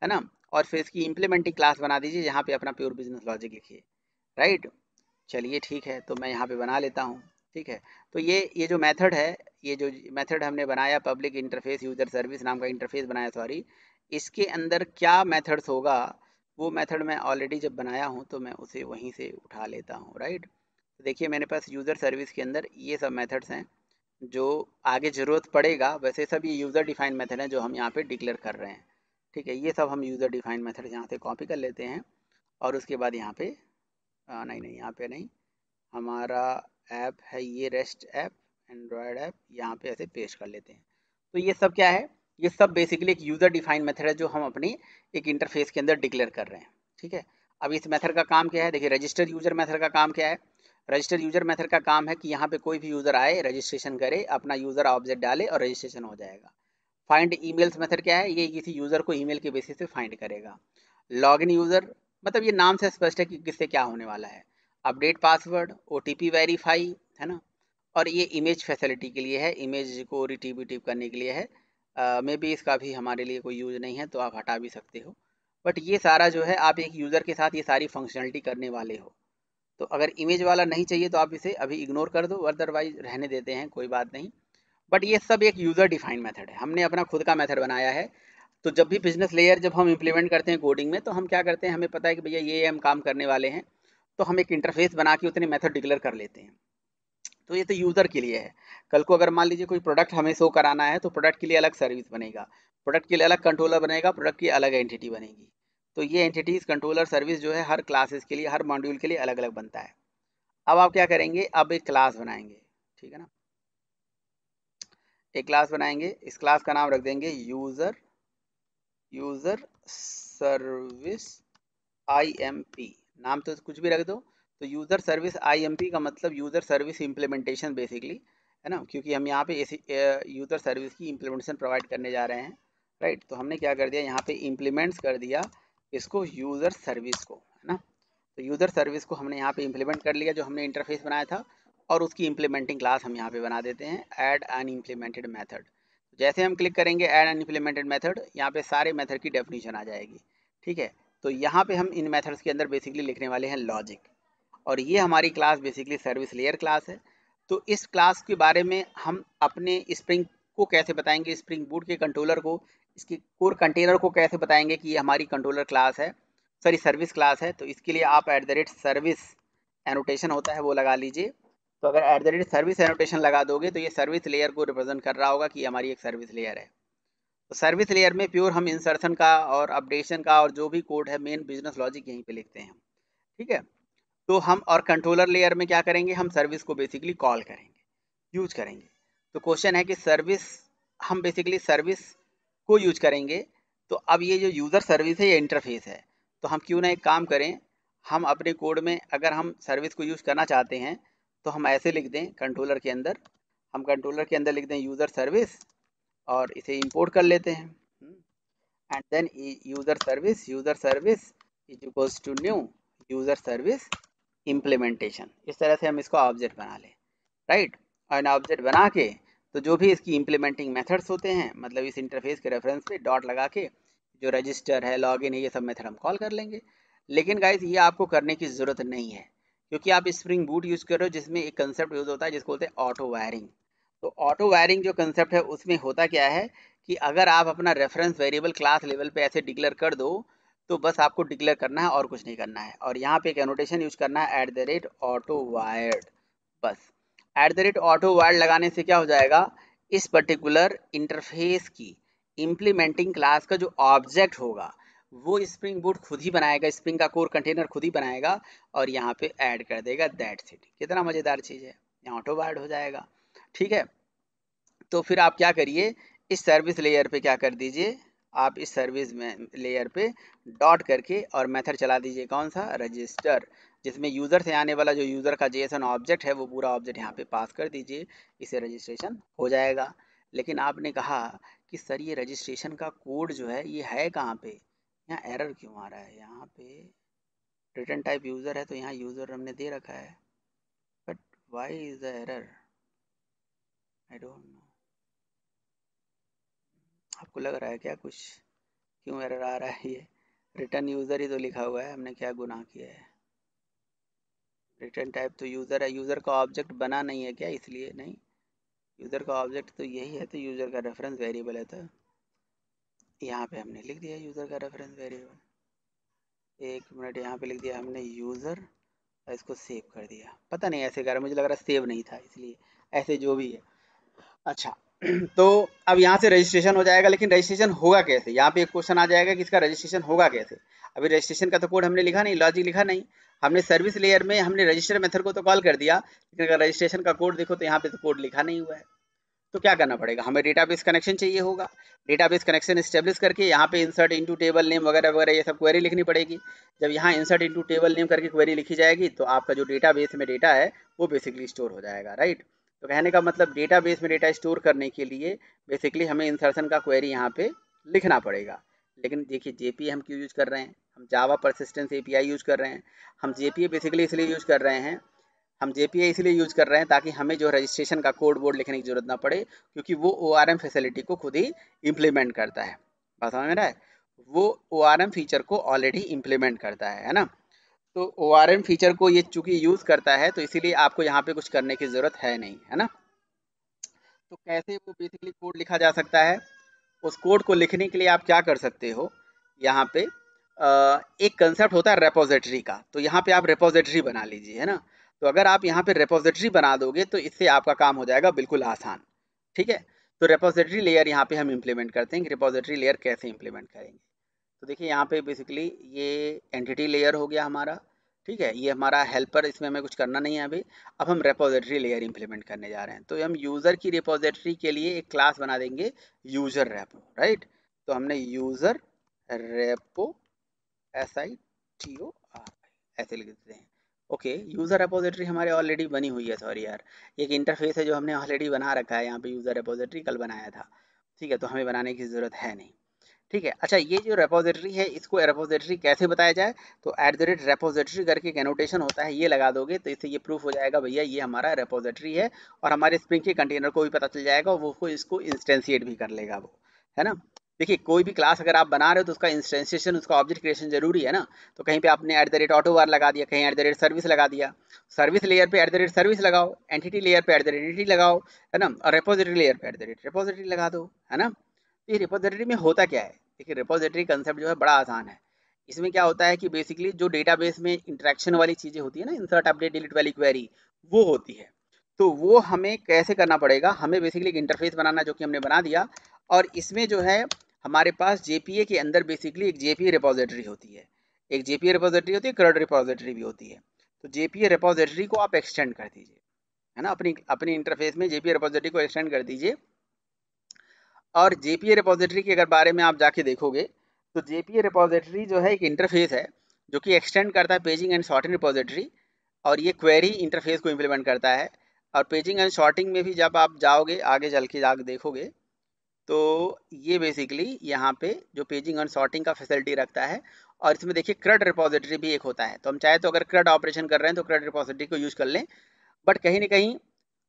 S1: है ना और फिर इसकी इम्प्लीमेंटिंग क्लास बना दीजिए जहाँ पर अपना प्योर बिजनेस लॉजिक लिखिए राइट चलिए ठीक है तो मैं यहाँ पर बना लेता हूँ ठीक है तो ये ये जो मेथड है ये जो मेथड हमने बनाया पब्लिक इंटरफेस यूजर सर्विस नाम का इंटरफेस बनाया सॉरी इसके अंदर क्या मेथड्स होगा वो मेथड मैं ऑलरेडी जब बनाया हूँ तो मैं उसे वहीं से उठा लेता हूँ राइट तो देखिए मेरे पास यूज़र सर्विस के अंदर ये सब मेथड्स हैं जो आगे ज़रूरत पड़ेगा वैसे सब ये यूज़र डिफाइंड मेथड हैं जो हम यहाँ पे डिक्लेयर कर रहे हैं ठीक है ये सब हम यूज़र डिफाइंड मेथड यहाँ से कॉपी कर लेते हैं और उसके बाद यहाँ पे आ, नहीं नहीं यहाँ पे नहीं हमारा ऐप है ये रेस्ट ऐप एंड्रॉयड ऐप यहाँ पे ऐसे पेश कर लेते हैं तो ये सब क्या है ये सब बेसिकली एक यूज़र डिफाइंड मेथड है जो हम अपनी एक इंटरफेस के अंदर डिक्लेयर कर रहे हैं ठीक है अब इस मेथड का काम क्या है देखिए रजिस्टर यूजर मेथड का काम क्या है रजिस्टर यूजर मेथड का काम है कि यहाँ पे कोई भी यूज़र आए रजिस्ट्रेशन करे अपना यूज़र ऑब्जेक्ट डाले और रजिस्ट्रेशन हो जाएगा फाइंड मेल्स मेथड क्या है ये किसी यूज़र को मेल के बेसिस पे फाइंड करेगा इन यूज़र मतलब ये नाम से स्पष्ट है कि किससे क्या होने वाला है अपडेट पासवर्ड ओ वेरीफाई है ना और ये इमेज फैसिलिटी के लिए है इमेज को रिटीव करने के लिए है मे uh, इसका भी हमारे लिए कोई यूज़ नहीं है तो आप हटा भी सकते हो बट ये सारा जो है आप एक यूज़र के साथ ये सारी फंक्शनलिटी करने वाले हो तो अगर इमेज वाला नहीं चाहिए तो आप इसे अभी इग्नोर कर दो अदरवाइज रहने देते हैं कोई बात नहीं बट ये सब एक यूज़र डिफाइंड मेथड है हमने अपना खुद का मेथड बनाया है तो जब भी बिजनेस लेयर जब हम इम्प्लीमेंट करते हैं कोडिंग में तो हम क्या करते हैं हमें पता है कि भैया ये हम काम करने वाले हैं तो हम एक इंटरफेस बना के उतने मेथड डिक्लेयर कर लेते हैं तो ये तो यूज़र के लिए है कल को अगर मान लीजिए कोई प्रोडक्ट हमें शो कराना है तो प्रोडक्ट के लिए अलग सर्विस बनेगा प्रोडक्ट के लिए अलग कंट्रोलर बनेगा प्रोडक्ट की अलग एंटिटी बनेगी तो ये एंटिटीज़ कंट्रोलर सर्विस जो है हर क्लासेस के लिए हर मॉड्यूल के लिए अलग अलग बनता है अब आप क्या करेंगे अब एक क्लास बनाएंगे ठीक है ना एक क्लास बनाएंगे इस क्लास का नाम रख देंगे user user service I M P नाम तो कुछ भी रख दो तो यूज़र सर्विस आईएमपी का मतलब यूज़र सर्विस इम्प्लीमेंटेशन बेसिकली है ना क्योंकि हम यहाँ पे यूज़र सर्विस की इम्प्लीमेंटेशन प्रोवाइड करने जा रहे हैं राइट तो हमने क्या कर दिया यहाँ पे इम्प्लीमेंट्स कर दिया इसको यूज़र सर्विस को है ना तो यूज़र सर्विस को हमने यहाँ पे इम्प्लीमेंट कर लिया जो हमने इंटरफेस बनाया था और उसकी इम्प्लीमेंटिंग क्लास हम यहाँ पर बना देते हैं एड अन इम्प्लीमेंटेड मैथड जैसे हम क्लिक करेंगे एड अन इम्प्लीमेंटेड मैथड यहाँ पे सारे मैथड की डेफिनेशन आ जाएगी ठीक है तो यहाँ पे हम इन मेथड्स के अंदर बेसिकली लिखने वाले हैं लॉजिक और ये हमारी class basically service layer class है तो इस क्लास के बारे में हम अपने स्प्रिंग को कैसे बताएंगे स्प्रिंग बूट के कंट्रोलर को इसके कोर कंटेनर को कैसे बताएंगे कि ये हमारी कंट्रोलर क्लास है सॉरी सर्विस क्लास है तो इसके लिए आप at the rate service annotation होता है वो लगा लीजिए तो अगर at the rate service annotation लगा दोगे तो ये सर्विस लेयर को रिप्रेजेंट कर रहा होगा कि हमारी एक सर्विस लेयर है सर्विस लेयर में प्योर हम इंसर्शन का और अपडेशन का और जो भी कोड है मेन बिजनेस लॉजिक यहीं पे लिखते हैं ठीक है तो हम और कंट्रोलर लेयर में क्या करेंगे हम सर्विस को बेसिकली कॉल करेंगे यूज करेंगे तो क्वेश्चन है कि सर्विस हम बेसिकली सर्विस को यूज करेंगे तो अब ये जो यूज़र सर्विस है ये इंटरफेस है तो हम क्यों ना एक काम करें हम अपने कोड में अगर हम सर्विस को यूज़ करना चाहते हैं तो हम ऐसे लिख दें कंट्रोलर के अंदर हम कंट्रोलर के अंदर लिख दें यूज़र सर्विस और इसे इंपोर्ट कर लेते हैं and then user service user service is equals to new user service implementation इस तरह से हम इसको ऑब्जेक्ट बना लें राइट और इन ऑब्जेक्ट बना के तो जो भी इसकी इम्प्लीमेंटिंग मेथड्स होते हैं मतलब इस इंटरफेस के रेफरेंस पे डॉट लगा के जो रजिस्टर है लॉगिन है ये सब मेथड हम कॉल कर लेंगे लेकिन गाइज ये आपको करने की ज़रूरत नहीं है क्योंकि आप स्प्रिंग बूट यूज़ कर रहे हो जिसमें एक कंसेप्ट यूज़ होता है जिसको बोलते हैं ऑटो वायरिंग तो ऑटो वायरिंग जो कंसेप्ट है उसमें होता क्या है कि अगर आप अपना रेफरेंस वेरिएबल क्लास लेवल पे ऐसे डिक्लेयर कर दो तो बस आपको डिक्लेयर करना है और कुछ नहीं करना है और यहाँ पे एक एनोटेशन यूज करना है at the rate auto wired बस at the rate auto wired लगाने से क्या हो जाएगा इस पर्टिकुलर इंटरफेस की इम्प्लीमेंटिंग क्लास का जो ऑब्जेक्ट होगा वो स्प्रिंग बूट खुद ही बनाएगा स्प्रिंग का कोर कंटेनर खुद ही बनाएगा और यहाँ पे ऐड कर देगा दैट सिटी कितना मज़ेदार चीज़ है यहाँ ऑटो वायर्ड हो जाएगा ठीक है तो फिर आप क्या करिए इस सर्विस लेयर पे क्या कर दीजिए आप इस सर्विस में लेयर पे डॉट करके और मेथड चला दीजिए कौन सा रजिस्टर जिसमें यूज़र से आने वाला जो यूज़र का जेसन ऑब्जेक्ट है वो पूरा ऑब्जेक्ट यहाँ पे पास कर दीजिए इसे रजिस्ट्रेशन हो जाएगा लेकिन आपने कहा कि सर ये रजिस्ट्रेशन का कोड जो है ये है कहाँ पे यहाँ एरर क्यों आ रहा है यहाँ पे रिटर्न टाइप यूज़र है तो यहाँ यूज़र हमने दे रखा है but why is the error I don't know आपको लग रहा है क्या कुछ क्यों एरर आ रहा है ये रिटर्न यूज़र ही तो लिखा हुआ है हमने क्या गुनाह किया है रिटर्न टाइप तो यूज़र है यूज़र का ऑब्जेक्ट बना नहीं है क्या इसलिए नहीं यूज़र का ऑब्जेक्ट तो यही है तो यूज़र का रेफरेंस वेरिएबल है तो यहाँ पे हमने लिख दिया यूज़र का रेफरेंस वेरिएबल एक मिनट यहाँ पे लिख दिया हमने यूज़र और इसको सेव कर दिया पता नहीं ऐसे कर मुझे लग रहा सेव नहीं था इसलिए ऐसे जो भी है अच्छा तो अब यहाँ से रजिस्ट्रेशन हो जाएगा लेकिन रजिस्ट्रेशन होगा कैसे यहाँ पे एक क्वेश्चन आ जाएगा कि इसका रजिस्ट्रेशन होगा कैसे अभी रजिस्ट्रेशन का तो कोड हमने लिखा नहीं लॉजिक लिखा नहीं हमने सर्विस लेयर में हमने रजिस्टर मेथड को तो कॉल कर दिया लेकिन अगर रजिस्ट्रेशन का कोड देखो तो यहाँ पे तो कोड लिखा नहीं हुआ है तो क्या करना पड़ेगा हमें डेटाबेस कनेक्शन चाहिए होगा डेटाबेस कनेक्शन स्टेब्लिश करके यहाँ पे इंसर्ट इनटू टेबल नेम वगैरह वगैरह ये सब क्वेरी लिखनी पड़ेगी जब यहाँ इंसर्ट इनटू टेबल नेम करके क्वेरी लिखी जाएगी तो आपका जो डेटाबेस में डेटा है वो बेसिकली स्टोर हो जाएगा राइट तो कहने का मतलब डेटा में डेटा स्टोर करने के लिए बेसिकली हमें इंसर्सन का क्वेरी यहाँ पर लिखना पड़ेगा लेकिन देखिए जे हम क्यों यूज़ कर रहे हैं हम जावा परसिस्टेंस ए यूज़ कर रहे हैं हम जे बेसिकली इसलिए यूज़ कर रहे हैं हम जे इसलिए यूज़ कर रहे हैं ताकि हमें जो रजिस्ट्रेशन का कोड बोर्ड लिखने की जरूरत ना पड़े क्योंकि वो ओ फैसिलिटी को खुद ही इम्प्लीमेंट करता है बात समझ में रहा है वो ओ फीचर को ऑलरेडी इम्प्लीमेंट करता है है ना तो ओ फीचर को ये चूंकि यूज़ करता है तो इसीलिए आपको यहाँ पे कुछ करने की ज़रूरत है नहीं है ना तो कैसे वो बेसिकली कोड लिखा जा सकता है उस कोड को लिखने के लिए आप क्या कर सकते हो यहाँ पे एक कंसेप्ट होता है रेपोजिटरी का तो यहाँ पे आप रेपोजिटरी बना लीजिए है ना तो अगर आप यहाँ पे रेपोजिटरी बना दोगे तो इससे आपका काम हो जाएगा बिल्कुल आसान ठीक है तो रेपोजिटरी लेयर यहाँ पे हम इम्प्लीमेंट करते हैं कि रेपोजिटरी लेयर कैसे इम्प्लीमेंट करेंगे तो देखिए यहाँ पे बेसिकली ये एंटिटी लेयर हो गया हमारा ठीक है ये हमारा हेल्पर इसमें हमें कुछ करना नहीं है अभी अब हम रेपोजिटरी लेयर इंप्लीमेंट करने जा रहे हैं तो हम यूज़र की रिपोजिटरी के लिए एक क्लास बना देंगे यूज़र रेपो राइट तो हमने user repo S I T O R ऐसे लिख देते हैं ओके यूज़र रेपोजिटरी हमारे ऑलरेडी बनी हुई है सॉरी यार एक इंटरफेस है जो हमने ऑलरेडी बना रखा है यहाँ पे यूज़र रेपोजिटरी कल बनाया था ठीक है तो हमें बनाने की ज़रूरत है नहीं ठीक है अच्छा ये जो रेपोजिटरी है इसको रेपोजिटरी कैसे बताया जाए तो एट द रेट रेपोजिटरी करके एक एनोटेशन होता है ये लगा दोगे तो इससे ये प्रूफ हो जाएगा भैया ये हमारा रेपोजिटरी है और हमारे स्प्रिंग के कंटेनर को भी पता चल जाएगा वो को इसको इंस्टेंशिएट भी कर लेगा वो है ना देखिए कोई भी क्लास अगर आप बना रहे हो तो उसका इंस्टेंसिएशन उसका ऑब्जेक्ट क्रिएशन जरूरी है ना तो कहीं पे आपने at the rate auto wire लगा दिया कहीं एट द रेट सर्विस लगा दिया सर्विस लेयर पे एट द रेट सर्विस लगाओ एंटिटी लेयर पे एट द रेट एंटिटी लगाओ है ना और रेपोजिटरी लेयर पे एट द रेट रेपोजिटरी लगा दो है ना तो ये रिपोजिटरी में होता क्या है देखिए रिपोजिटरी कंसेप्ट जो है बड़ा आसान है इसमें क्या होता है कि बेसिकली जो डेटाबेस में इंट्रैक्शन वाली चीज़ें होती है ना इंसर्ट अपडेट डिलीट वाली क्वेरी वो होती है तो वो हमें कैसे करना पड़ेगा हमें बेसिकली एक इंटरफेस बनाना जो कि हमने बना दिया और इसमें जो है हमारे पास जेपीए के अंदर बेसिकली एक जेपीए रिपोजिटरी होती है एक जेपीए रिपोजिटरी होती है क्लड रिपोजिटरी भी होती है तो जेपीए रिपोजिटरी को आप एक्सटेंड कर दीजिए है ना अपनी अपने इंटरफेस में जेपीए रिपोजिटरी को एक्सटेंड कर दीजिए और जे पी रिपोजिटरी के अगर बारे में आप जाके देखोगे तो जे पी रिपोजिटरी जो है एक इंटरफेस है जो कि एक्सटेंड करता है पेजिंग एंड शॉर्टिंग रिपोजिटरी और ये क्वेरी इंटरफेस को इम्प्लीमेंट करता है और पेजिंग एंड शॉर्टिंग में भी जब आप जाओगे आगे चल के जाके देखोगे तो ये बेसिकली यहाँ पे जो पेजिंग एंड शॉर्टिंग का फैसिलिटी रखता है और इसमें देखिए क्रड रिपोजिटरी भी एक होता है तो हम चाहे तो अगर क्रड ऑपरेशन कर रहे हैं तो क्रड रिपोजिटरी को यूज़ कर लें बट कहीं ना कहीं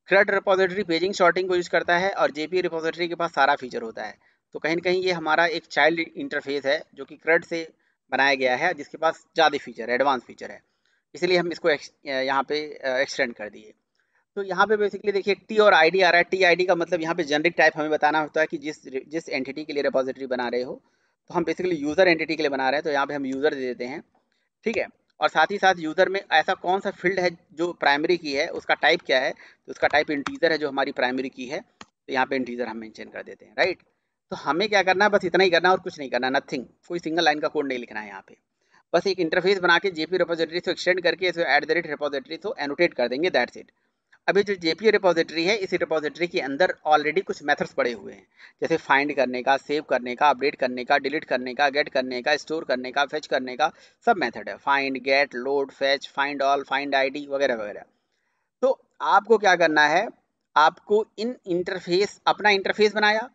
S1: क्रेड रिपोजिटरी पेजिंग शॉर्टिंग को यूज़ करता है और जेपी रिपोजिटरी के पास सारा फीचर होता है तो कहीं ना कहीं ये हमारा एक चाइल्ड इंटरफेस है जो कि क्रेड से बनाया गया है जिसके पास ज़्यादा फीचर है एडवांस फीचर है इसलिए हम इसको यहाँ पे एक्सटेंड कर दिए तो यहाँ पे बेसिकली देखिए टी और आईडी आ रहा है टी आईडी का मतलब यहाँ पे जेनरिक टाइप हमें बताना होता है कि जिस जिस एंटिटी के लिए रिपोजिटरी बना रहे हो तो हम बेसिकली यूज़र एंटिटी के लिए बना रहे हैं तो यहाँ पे हम यूज़र दे देते हैं ठीक है और साथ ही साथ यूज़र में ऐसा कौन सा फील्ड है जो प्राइमरी की है उसका टाइप क्या है तो उसका टाइप इंटीजर है जो हमारी प्राइमरी की है तो यहाँ पे इंटीजर हम मेंशन कर देते हैं राइट तो हमें क्या करना है बस इतना ही करना और कुछ नहीं करना नथिंग कोई सिंगल लाइन का कोड नहीं लिखना है यहाँ पर बस एक इंटरफेस बना के जेपी रिपोजिटरी से एक्सटेंड करके एट द रेट रिपोजिटरी को एनोटेट कर देंगे दैट्स इट अभी जो जेपीए रिपोजिटरी है इसी रिपोजिटरी के अंदर ऑलरेडी कुछ मेथड्स पड़े हुए हैं जैसे फाइंड करने का सेव करने का अपडेट करने का डिलीट करने का गेट करने का स्टोर करने का फेच करने का सब मेथड है find get load fetch find all find ID वगैरह वगैरह तो आपको क्या करना है आपको इन इंटरफेस अपना इंटरफेस बनाया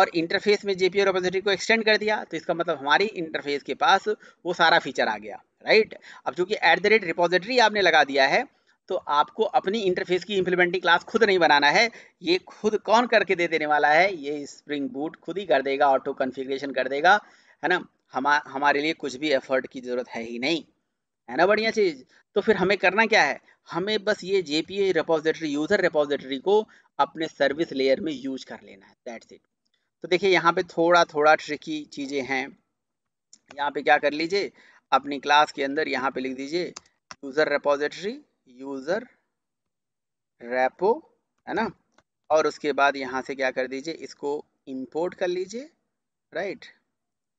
S1: और इंटरफेस में जेपीओ रिपोजिटरी को एक्सटेंड कर दिया तो इसका मतलब हमारी इंटरफेस के पास वो सारा फीचर आ गया राइट अब चूंकि एट द रेट रिपोजिटरी आपने लगा दिया है तो आपको अपनी इंटरफेस की इम्प्लीमेंटिंग क्लास खुद नहीं बनाना है ये खुद कौन करके दे देने वाला है ये स्प्रिंग बूट खुद ही कर देगा ऑटो कन्फिग्रेशन कर देगा है ना हमा हमारे लिए कुछ भी एफर्ट की ज़रूरत है ही नहीं है ना बढ़िया चीज़ तो फिर हमें करना क्या है हमें बस ये J P A repository user repository को अपने सर्विस लेयर में यूज कर लेना है दैट्स इट तो देखिए यहाँ पे थोड़ा थोड़ा ट्रिकी चीज़ें हैं यहाँ पे क्या कर लीजिए अपनी क्लास के अंदर यहाँ पे लिख दीजिए यूज़र रिपोजिटरी यूजर रेपो है ना और उसके बाद यहाँ से क्या कर दीजिए इसको इंपोर्ट कर लीजिए राइट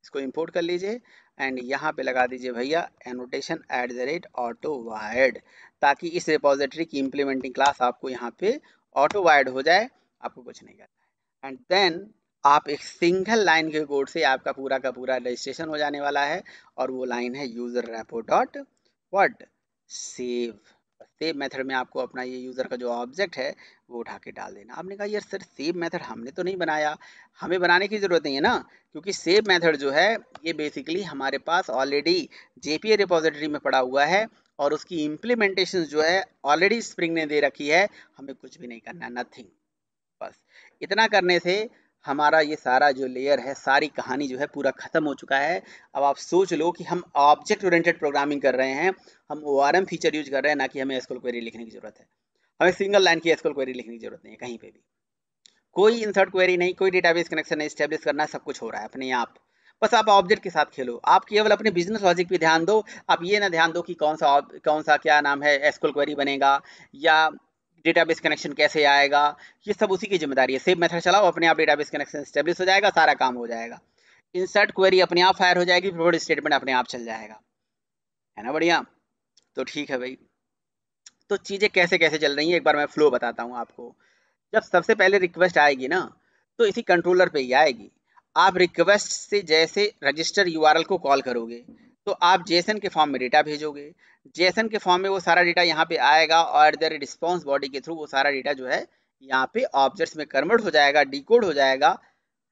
S1: इसको इंपोर्ट कर लीजिए एंड यहाँ पे लगा दीजिए भैया annotation at the rate auto wired ताकि इस रिपोजिटरी की इम्प्लीमेंटिंग क्लास आपको यहाँ पे ऑटो वायर्ड हो जाए आपको कुछ नहीं करना है एंड देन आप एक सिंगल लाइन के कोड से आपका पूरा का पूरा रजिस्ट्रेशन हो जाने वाला है और वो लाइन है यूजर रेपो डॉट वट सेव सेव मेथड में आपको अपना ये यूज़र का जो ऑब्जेक्ट है वो उठा के डाल देना आपने कहा यार सर सेव मेथड हमने तो नहीं बनाया हमें बनाने की ज़रूरत नहीं है ना क्योंकि सेव मेथड जो है ये बेसिकली हमारे पास ऑलरेडी जे पी में पड़ा हुआ है और उसकी इम्प्लीमेंटेशन जो है ऑलरेडी स्प्रिंग ने दे रखी है हमें कुछ भी नहीं करना नथिंग बस इतना करने से हमारा ये सारा जो लेयर है सारी कहानी जो है पूरा ख़त्म हो चुका है अब आप सोच लो कि हम ऑब्जेक्ट ओरिएंटेड प्रोग्रामिंग कर रहे हैं हम ओ फीचर यूज कर रहे हैं ना कि हमें एसकोल क्वेरी लिखने की ज़रूरत है हमें सिंगल लाइन की एसकोल क्वेरी लिखने की ज़रूरत नहीं है कहीं पर भी कोई इंसर्ट क्वेरी नहीं कोई डेटाबेस कनेक्शन नहीं स्टेब्लिश करना सब कुछ हो रहा है अपने आप बस आप ऑब्जेक्ट के साथ खेलो आप केवल अपने बिजनेस लॉजिक पे ध्यान दो आप ये ना ध्यान दो कि कौन सा कौन सा क्या नाम है एसकोल क्वेरी बनेगा या डेटाबेस कनेक्शन कैसे आएगा ये सब उसी की जिम्मेदारी है सेव मेथड चलाओ अपने आप डेटाबेस कनेक्शन स्टेब्लिश हो जाएगा सारा काम हो जाएगा इंसर्ट क्वेरी अपने आप फायर हो जाएगी प्रोवर्ड स्टेटमेंट अपने आप चल जाएगा है ना बढ़िया तो ठीक है भाई तो चीज़ें कैसे कैसे चल रही हैं एक बार मैं फ्लो बताता हूँ आपको जब सबसे पहले रिक्वेस्ट आएगी ना तो इसी कंट्रोलर पे ही आएगी आप रिक्वेस्ट से जैसे रजिस्टर यूआरएल को कॉल करोगे तो आप जेसन के फॉर्म में डेटा भेजोगे जेसन के फॉर्म में वो सारा डेटा यहाँ पे आएगा और एट द रिस्पॉन्स बॉडी के थ्रू वो सारा डेटा जो है यहाँ पे ऑब्जेक्ट्स में कन्वर्ट हो जाएगा डिकोड हो जाएगा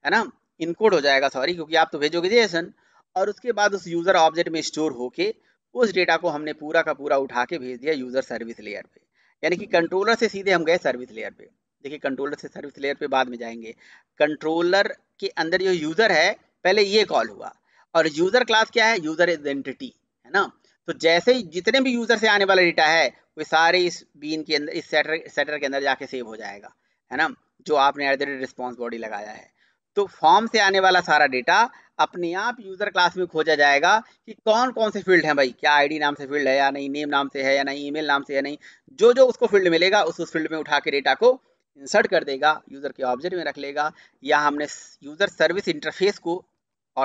S1: है ना इनकोड हो जाएगा सॉरी क्योंकि आप तो भेजोगे जेसन और उसके बाद उस यूज़र ऑब्जेक्ट में स्टोर होके उस डेटा को हमने पूरा का पूरा उठा के भेज दिया यूज़र सर्विस लेयर पे यानी कि कंट्रोलर से सीधे हम गए सर्विस लेयर पे देखिए कंट्रोलर से सर्विस लेयर पे बाद में जाएंगे कंट्रोलर के अंदर जो यूज़र है पहले ये कॉल हुआ और यूज़र क्लास क्या है यूज़र इज एंटिटी है ना तो जैसे ही जितने भी यूज़र से आने वाला डेटा है वो सारे इस बीन के अंदर इस सेटर सेटर के अंदर जाके सेव हो जाएगा है ना जो आपने at the rate response body लगाया है तो फॉर्म से आने वाला सारा डेटा अपने आप यूज़र क्लास में खोजा जाएगा कि कौन कौन से फील्ड हैं भाई क्या आईडी नाम से फील्ड है या नहीं नेम नाम से है या नहीं ईमेल नाम से है नहीं जो जो उसको फील्ड मिलेगा उस उस फील्ड में उठा के डेटा को इंसर्ट कर देगा यूज़र के ऑब्जेक्ट में रख लेगा या हमने यूज़र सर्विस इंटरफेस को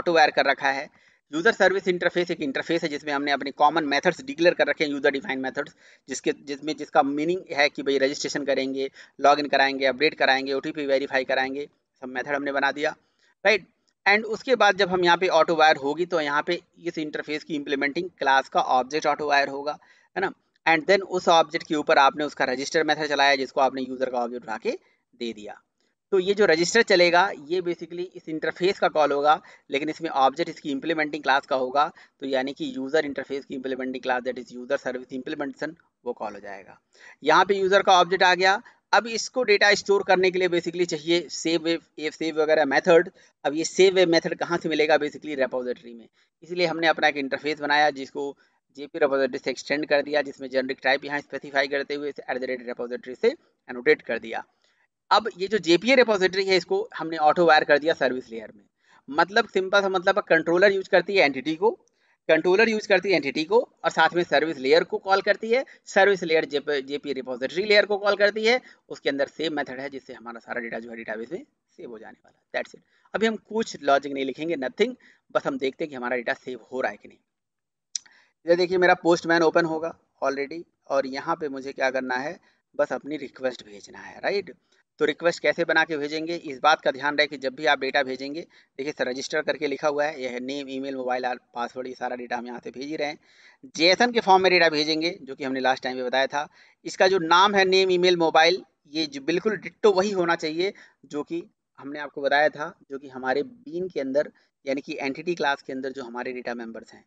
S1: ऑटो वायर कर रखा है यूज़र सर्विस इंटरफेस एक इंटरफेस है जिसमें हमने अपने कॉमन मेथड्स डिक्लेयर कर रखे हैं यूज़र डिफाइन मेथड्स जिसके जिसमें जिसका मीनिंग है कि भाई रजिस्ट्रेशन करेंगे लॉगिन कराएंगे अपडेट कराएंगे ओ वेरीफाई कराएंगे सब मेथड हमने बना दिया राइट एंड उसके बाद जब हम यहाँ पे ऑटो वायर होगी तो यहाँ पे इस इंटरफेस की इम्प्लीमेंटिंग क्लास का ऑब्जेक्ट ऑटो वायर होगा है ना एंड देन उस ऑब्जेक्ट के ऊपर आपने उसका रजिस्टर मैथड चलाया जिसको आपने यूज़र का ऑब्जेक्ट उठा के दे दिया तो ये जो रजिस्टर चलेगा ये बेसिकली इस इंटरफेस का कॉल होगा लेकिन इसमें ऑब्जेक्ट इसकी इंप्लीमेंटिंग क्लास का होगा तो यानी कि यूज़र इंटरफेस की implementing class that is user service implementation वो कॉल हो जाएगा यहाँ पे यूज़र का ऑब्जेक्ट आ गया अब इसको डेटा स्टोर करने के लिए बेसिकली चाहिए सेव वेव सेव वगैरह मेथड अब ये सेव वेव मेथड कहाँ से मिलेगा बेसिकली रेपोजिटरी में इसलिए हमने अपना एक इंटरफेस बनाया जिसको जेपी रेपोजिटरी से एक्सटेंड कर दिया जिसमें जेनरिक टाइप यहाँ स्पेसिफाई करते हुए एट द रेट रेपोजिटरी से एनोटेट कर दिया अब ये जो जेपीए रिपोजिटरी है इसको हमने ऑटो वायर कर दिया सर्विस लेयर में मतलब सिंपल सा मतलब कंट्रोलर यूज करती है एंटिटी को कंट्रोलर यूज करती है एंटिटी को और साथ में सर्विस लेयर को कॉल करती है service layer JP repository layer को कॉल करती है उसके अंदर सेम मेथड है जिससे हमारा सारा डेटा जो है डेटाबेस में सेव हो जाने वाला है दैट्स इट अभी हम कुछ लॉजिक नहीं लिखेंगे नथिंग बस हम देखते हैं कि हमारा डेटा सेव हो रहा है कि नहीं इधर देखिए मेरा पोस्टमैन ओपन होगा ऑलरेडी और यहाँ पे मुझे क्या करना है बस अपनी रिक्वेस्ट भेजना है राइट right? तो रिक्वेस्ट कैसे बना के भेजेंगे इस बात का ध्यान रहे कि जब भी आप डेटा भेजेंगे देखिए सर रजिस्टर करके लिखा हुआ है यह नेम ईमेल मोबाइल पासवर्ड ये सारा डेटा हम यहाँ से भेज ही रहे हैं जेएसएन के फॉर्म में डेटा भेजेंगे जो कि हमने लास्ट टाइम भी बताया था इसका जो नाम है नेम मेल मोबाइल ये जो बिल्कुल डिट्टो वही होना चाहिए जो कि हमने आपको बताया था जो कि हमारे बीन के अंदर यानी कि एंटिटी क्लास के अंदर जो हमारे डेटा मेंबर्स हैं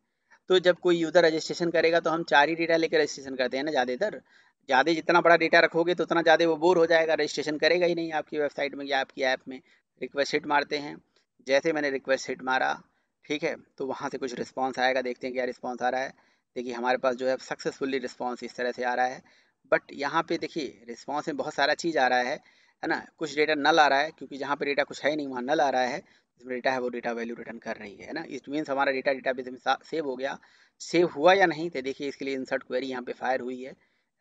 S1: तो जब कोई यूज़र रजिस्ट्रेशन करेगा तो हम चार ही डेटा लेकर रजिस्ट्रेशन करते हैं ना ज़्यादातर ज़्यादा जितना बड़ा डेटा रखोगे तो उतना ज़्यादा वो बोर हो जाएगा रजिस्ट्रेशन करेगा ही नहीं आपकी वेबसाइट में या आपकी ऐप में रिक्वेस्ट हिट मारते हैं जैसे मैंने रिक्वेस्ट हिट मारा ठीक है तो वहाँ से कुछ रिस्पॉन्स आएगा देखते हैं क्या रिस्पॉन्स आ रहा है देखिए हमारे पास जो है सक्सेसफुली रिस्पॉन्स इस तरह से आ रहा है बट यहाँ पर देखिए रिस्पॉन्स में बहुत सारा चीज़ आ रहा है है ना कुछ डेटा नल आ रहा है क्योंकि जहाँ पर डेटा कुछ है नहीं वहाँ नल आ रहा है जिसमें डेटा है वो डेटा वैल्यू रिटर्न कर रही है ना इट मीन्स हमारा डेटा डेटा बेस में सेव हो गया सेव हुआ या नहीं तो देखिए इसके लिए इंसर्ट क्वेरी यहाँ पे फायर हुई है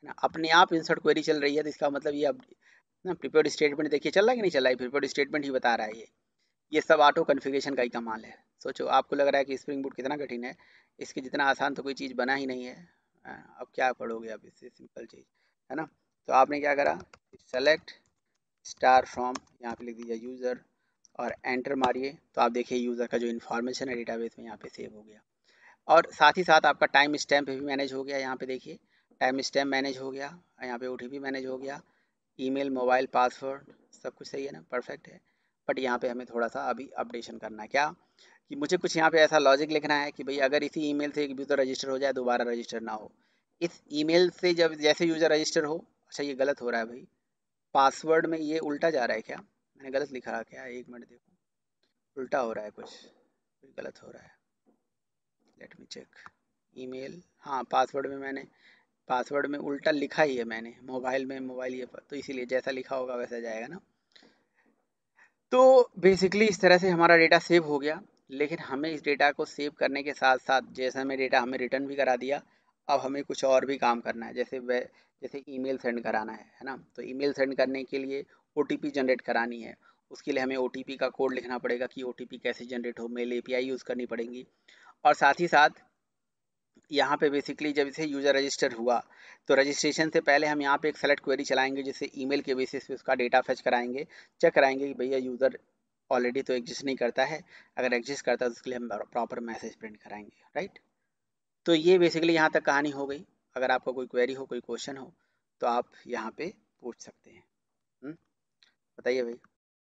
S1: ना अपने आप इंसर्ट क्वेरी चल रही है तो इसका मतलब ये अब ना प्रिपेयर स्टेटमेंट देखिए चल रहा है कि नहीं चल रहा है प्रिपेयर स्टेटमेंट ही बता रहा है ये ये सब ऑटो कन्फिगेशन का ही कमाल है सोचो आपको लग रहा है कि स्प्रिंग बूट कितना कठिन है इसके जितना आसान तो कोई चीज़ बना ही नहीं है हाँ, अब क्या पढ़ोगे आप इससे सिंपल चीज़ है ना तो आपने क्या करा सेलेक्ट स्टार फ्रॉम यहाँ पे लिख दीजिए यूज़र और एंटर मारिए तो आप देखिए यूज़र का जो इन्फॉर्मेशन है डेटाबेस में यहाँ पे सेव हो गया और साथ ही साथ आपका टाइम स्टैम्प भी मैनेज हो गया यहाँ पे देखिए टाइम स्टैम मैनेज हो गया यहाँ पे ओ मैनेज हो गया ईमेल मोबाइल पासवर्ड सब कुछ सही है ना परफेक्ट है बट यहाँ पे हमें थोड़ा सा अभी अपडेशन करना है क्या कि मुझे कुछ यहाँ पे ऐसा लॉजिक लिखना है कि भाई अगर इसी ईमेल से एक यूज़र रजिस्टर हो जाए दोबारा रजिस्टर ना हो इस ईमेल से जब जैसे यूज़र रजिस्टर हो अच्छा ये गलत हो रहा है भाई पासवर्ड में ये उल्टा जा रहा है क्या मैंने गलत लिखा है क्या एक मिनट देखो उल्टा हो रहा है कुछ गलत हो रहा है लेट मी चेक ईमेल हाँ पासवर्ड में मैंने पासवर्ड में उल्टा लिखा ही है मैंने मोबाइल में मोबाइल ये तो इसीलिए जैसा लिखा होगा वैसा जाएगा ना तो बेसिकली इस तरह से हमारा डेटा सेव हो गया लेकिन हमें इस डेटा को सेव करने के साथ साथ जैसा हमें डेटा हमें रिटर्न भी करा दिया अब हमें कुछ और भी काम करना है जैसे वे जैसे ईमेल सेंड कराना है है ना तो ईमेल सेंड करने के लिए ओ जनरेट करानी है उसके लिए हमें ओ का कोड लिखना पड़ेगा कि ओ कैसे जनरेट हो मेल ए यूज़ करनी पड़ेगी और साथ ही साथ यहाँ पे बेसिकली जब इसे यूज़र रजिस्टर हुआ तो रजिस्ट्रेशन से पहले हम यहाँ पे एक सेलेक्ट क्वेरी चलाएंगे जिसे ईमेल के बेसिस पे उसका डेटा फैच कराएंगे चेक कराएंगे कि भैया यूज़र ऑलरेडी तो एग्जिस्ट नहीं करता है अगर एग्जिस्ट करता है तो उसके लिए हम प्रॉपर मैसेज प्रिंट कराएंगे राइट तो ये बेसिकली यहाँ तक कहानी हो गई अगर आपका कोई क्वेरी हो कोई क्वेश्चन हो तो आप यहाँ पर पूछ सकते हैं हम्म? बताइए भाई